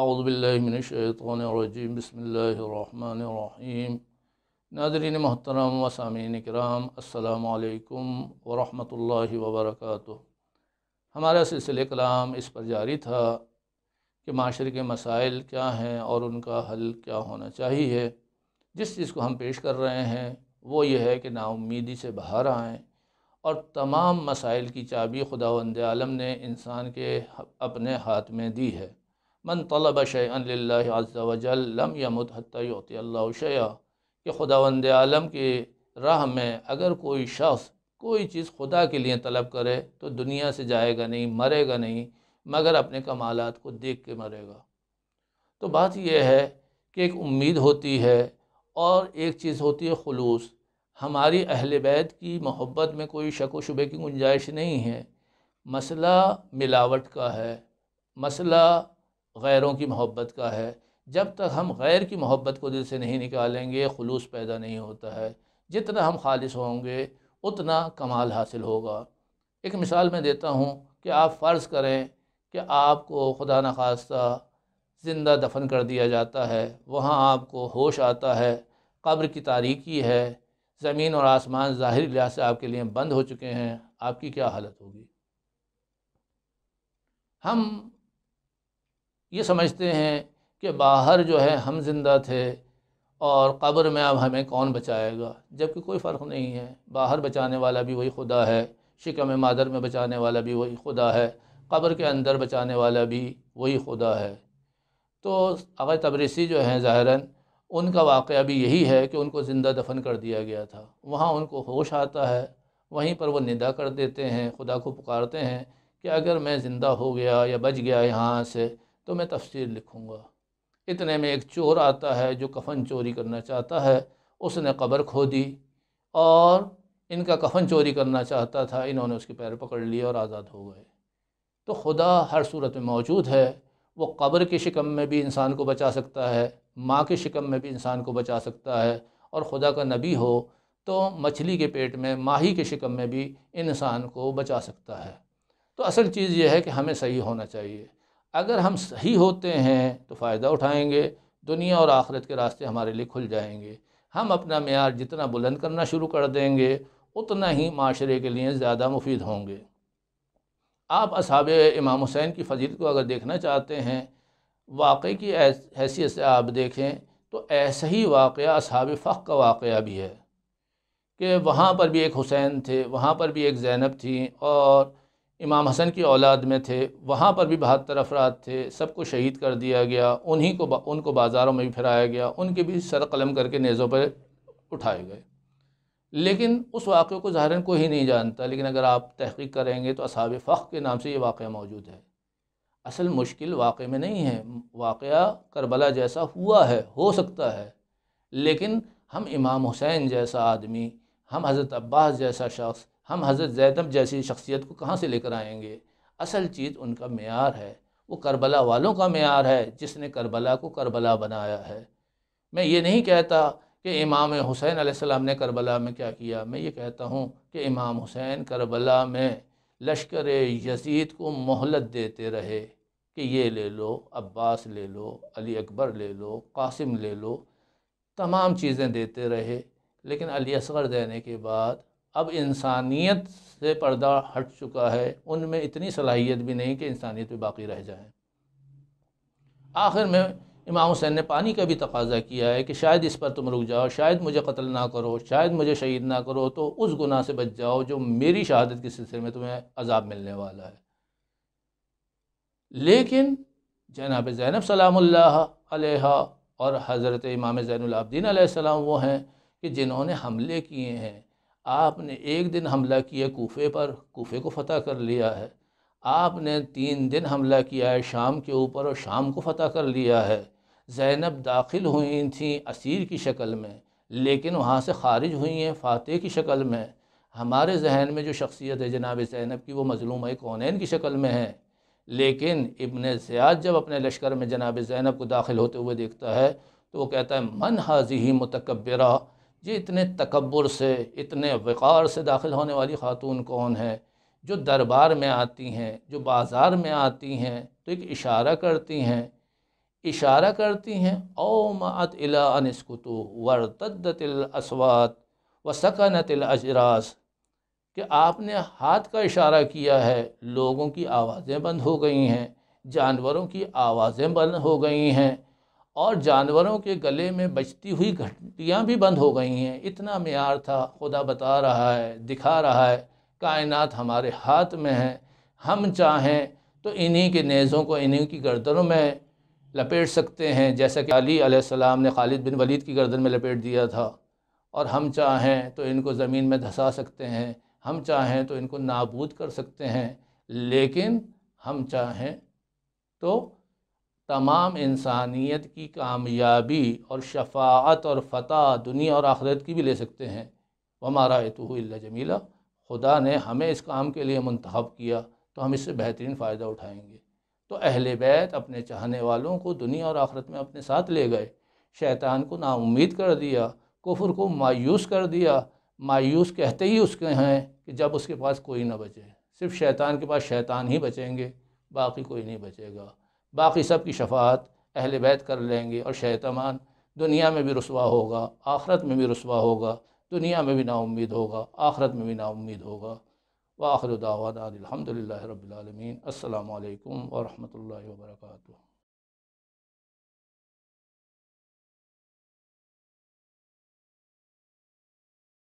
अऊद बिल्लिनशैतरजीम बसमीम नादरीन मोहतरम वसामीन कराम अल्लाम वरहमल वबरक हमारा सिलसिले कलाम इस पर जारी था कि माशरे के मसाइल क्या हैं और उनका हल क्या होना चाहिए जिस चीज़ को हम पेश कर रहे हैं वो ये है कि नाउमीदी से बाहर आएँ और तमाम मसाइल की चाबी खुदा वंद आलम ने इंसान के अपने हाथ में दी है मन तलब शम यमुद हत्याशया कि खुदा वंद आलम के राह में अगर कोई शख्स कोई चीज़ खुदा के लिए तलब करे तो दुनिया से जाएगा नहीं मरेगा नहीं मगर अपने कमालत को देख के मरेगा तो बात यह है कि एक उम्मीद होती है और एक चीज़ होती है खलूस हमारी अहल बैत की मोहब्बत में कोई शक व शुबे की गुंजाइश नहीं है मसला मिलावट का है मसला गैरों की मोहब्बत का है जब तक हम गैर की मोहब्बत को दिल से नहीं निकालेंगे खलूस पैदा नहीं होता है जितना हम खालिश होंगे उतना कमाल हासिल होगा एक मिसाल मैं देता हूँ कि आप फ़र्ज़ करें कि आपको खुदा न खास्ता ज़िंदा दफन कर दिया जाता है वहाँ आपको होश आता है कब्र की तारीकी है ज़मीन और आसमान ज़ाहिर लिहाज से आपके लिए बंद हो चुके हैं आपकी क्या हालत होगी हम ये समझते हैं कि बाहर जो है हम जिंदा थे और कब्र में अब हमें कौन बचाएगा जबकि कोई फ़र्क नहीं है बाहर बचाने वाला भी वही खुदा है शिकम मादर में बचाने वाला भी वही खुदा है कब्र के अंदर बचाने वाला भी वही खुदा है तो अगर तबरीसी जो हैं ज़ाहरा उनका वाक़ भी यही है कि उनको ज़िंदा दफन कर दिया गया था वहाँ उनको होश आता है वहीं पर वो निंदा कर देते हैं खुदा को पुकारते हैं कि अगर मैं ज़िंदा हो गया या बच गया यहाँ से तो मैं तफसीर लिखूँगा इतने में एक चोर आता है जो कफन चोरी करना चाहता है उसने कब्र दी और इनका कफन चोरी करना चाहता था इन्होंने उसके पैर पकड़ लिए और आज़ाद हो गए तो खुदा हर सूरत में मौजूद है वो कब्र की शिकम में भी इंसान को बचा सकता है माँ की शिकम में भी इंसान को बचा सकता है और खुदा का नबी हो तो मछली के पेट में माही के शिकम में भी इंसान को बचा सकता है तो असल चीज़ यह है कि हमें सही होना चाहिए अगर हम सही होते हैं तो फ़ायदा उठाएंगे दुनिया और आखिरत के रास्ते हमारे लिए खुल जाएंगे हम अपना मैार जितना बुलंद करना शुरू कर देंगे उतना ही माशरे के लिए ज़्यादा मुफीद होंगे आप असाब इमाम हुसैन की फजीत को अगर देखना चाहते हैं वाकई की हैसियत से आप देखें तो ऐसा ही वाक़ असाब फ़ख का वाक़ भी है कि वहाँ पर भी एक हुसैन थे वहाँ पर भी एक जैनब थी और इमाम हसन की औलाद में थे वहाँ पर भी बहत्तर अफराद थे सबको शहीद कर दिया गया उन्हीं को उनको बाज़ारों में भी फिराया गया उनके भी सर कलम करके नेज़ों पर उठाए गए लेकिन उस वाक़े को ज़ाहिर कोई ही नहीं जानता लेकिन अगर आप तहकीक करेंगे तो असाब फ़ख के नाम से ये वाक़ मौजूद है असल मुश्किल वाक़े में नहीं है वाक़ करबला जैसा हुआ है हो सकता है लेकिन हम इमाम हुसैन जैसा आदमी हम हज़रत अब्बास जैसा शख्स हम हज़रत जैनब जैसी शख्सियत को कहाँ से लेकर आएंगे असल चीज़ उनका मैार है वो करबला वालों का मैार है जिसने करबला को करबला बनाया है मैं ये नहीं कहता कि इमाम हुसैन आसमाम ने करबला में क्या किया मैं ये कहता हूँ कि इमाम हुसैन करबला में लश्कर यजीद को मोहलत देते रहे कि ये ले लो अब्बास ले लो अली अकबर ले लो कासिम ले लो तमाम चीज़ें देते रहे लेकिन अली असगर देने के बाद अब इंसानियत से पर्दा हट चुका है उनमें इतनी सलाहियत भी नहीं कि इंसानियत भी बाकी रह जाए आखिर में इमाम हुसैन ने पानी का भी तकाजा किया है कि शायद इस पर तुम रुक जाओ शायद मुझे कत्ल ना करो शायद मुझे शहीद ना करो तो उस गुनाह से बच जाओ जो मेरी शहादत के सिलसिले में तुम्हें अजाब मिलने वाला है लेकिन जनाब ज़ैनब सलाम और हज़रत इमाम ज़ैनआबदीन सलाम वो हैं कि जिन्होंने हमले किए हैं आपने एक दिन हमला किया कोफे पर कोफे को फ़तह कर लिया है आपने तीन दिन हमला किया है शाम के ऊपर और शाम को फ़तह कर लिया है जैनब दाखिल हुई थी असीर की शक्ल में लेकिन वहाँ से ख़ारिज हुई हैं फ़ातह की शक्ल में हमारे जहन में जो शख्सियत है जनाब जैनब की वो मजलूम कौन की शक्ल में है लेकिन इबन ज़्याद जब अपने लश्कर में जनाब जैनब को दाखिल होते हुए देखता है तो वो कहता है मन हाजी ही मतकबरा ये इतने तकबर से इतने वक़ार से दाखिल होने वाली ख़ातून कौन है जो दरबार में आती हैं जो बाज़ार में आती हैं तो एक इशारा करती हैं इशारा करती हैं ओमत अनस्कुतु वरतदतिलसवात व सकनतलजरास कि आपने हाथ का इशारा किया है लोगों की आवाज़ें बंद हो गई हैं जानवरों की आवाज़ें बंद हो गई हैं और जानवरों के गले में बचती हुई घंटियाँ भी बंद हो गई हैं इतना मैार था खुदा बता रहा है दिखा रहा है कायनात हमारे हाथ में है हम चाहें तो इन्हीं के नेज़ों को इन्हीं की गर्दनों में लपेट सकते हैं जैसा कि अली अलैहिस्सलाम ने खालिद बिन वलीद की गर्दन में लपेट दिया था और हम चाहें तो इनको ज़मीन में धंसा सकते हैं हम चाहें तो इनको नाबूद कर सकते हैं लेकिन हम चाहें तो तमाम इंसानियत की कामयाबी और शफात और फतह दुनिया और आखिरत की भी ले सकते हैं हमारा एतुल्ला जमीला खुदा ने हमें इस काम के लिए मंतखब किया तो हम इससे बेहतरीन फ़ायदा उठाएंगे तो अहल बैत अपने चाहने वालों को दुनिया और आखरत में अपने साथ ले गए शैतान को नाउमीद कर दिया कुफर को मायूस कर दिया मायूस कहते ही उसके हैं कि जब उसके पास कोई ना बचे सिर्फ शैतान के पास शैतान ही बचेंगे बाकी कोई नहीं बचेगा बाकी सब की शफात अहल बैत कर लेंगे और शैतमान दुनिया में भी रसवा होगा आखरत में भी रसवा होगा दुनिया में भी नाउमीद होगा आखरत में भी नाउमीद होगा वाखर दावादा अलहमदिल्ला रबालमीन असलकम वरहमल वर्का